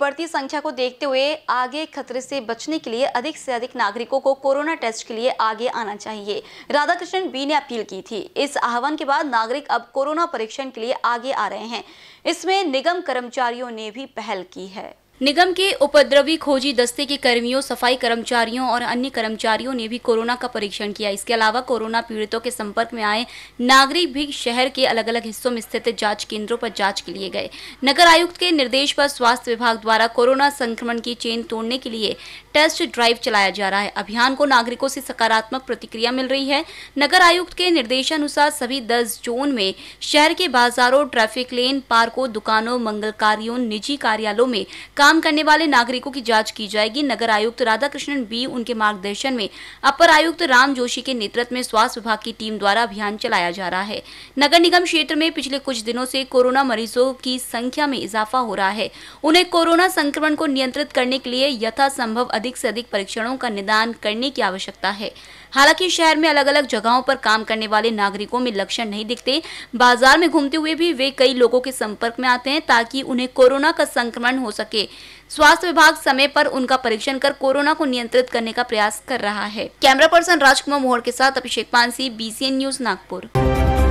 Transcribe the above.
बढ़ती संख्या को देखते हुए आगे खतरे से बचने के लिए अधिक से अधिक नागरिकों को कोरोना टेस्ट के लिए आगे आना चाहिए राधाकृष्णन बी ने अपील की थी इस आह्वान के बाद नागरिक अब कोरोना परीक्षण के लिए आगे आ रहे हैं इसमें निगम कर्मचारियों ने भी पहल की है निगम के उपद्रवी खोजी दस्ते के कर्मियों सफाई कर्मचारियों और अन्य कर्मचारियों ने भी कोरोना का परीक्षण किया इसके अलावा कोरोना पीड़ितों के संपर्क में आए नागरिक भी शहर के अलग अलग हिस्सों में स्थित जांच केंद्रों पर जांच के लिए गए नगर आयुक्त के निर्देश पर स्वास्थ्य विभाग द्वारा कोरोना संक्रमण की चेन तोड़ने के लिए टेस्ट ड्राइव चलाया जा रहा है अभियान को नागरिकों से सकारात्मक प्रतिक्रिया मिल रही है नगर आयुक्त के निर्देशानुसार सभी दस जोन में शहर के बाजारों ट्रैफिक लेन पार्कों दुकानों मंगल निजी कार्यालयों में काम करने वाले नागरिकों की जांच की जाएगी नगर आयुक्त राधाकृष्णन बी उनके मार्गदर्शन में अपर आयुक्त राम जोशी के नेतृत्व में स्वास्थ्य विभाग की टीम द्वारा अभियान चलाया जा रहा है नगर निगम क्षेत्र में पिछले कुछ दिनों से कोरोना मरीजों की संख्या में इजाफा हो रहा है उन्हें कोरोना संक्रमण को नियंत्रित करने के लिए यथासंभव अधिक से अधिक परीक्षणों का निदान करने की आवश्यकता है हालांकि शहर में अलग अलग जगहों पर काम करने वाले नागरिकों में लक्षण नहीं दिखते बाजार में घूमते हुए भी वे कई लोगों के संपर्क में आते हैं ताकि उन्हें कोरोना का संक्रमण हो सके स्वास्थ्य विभाग समय पर उनका परीक्षण कर कोरोना को नियंत्रित करने का प्रयास कर रहा है कैमरा पर्सन राजकुमार मोहर के साथ अभिषेक पानसी बीसीएन न्यूज नागपुर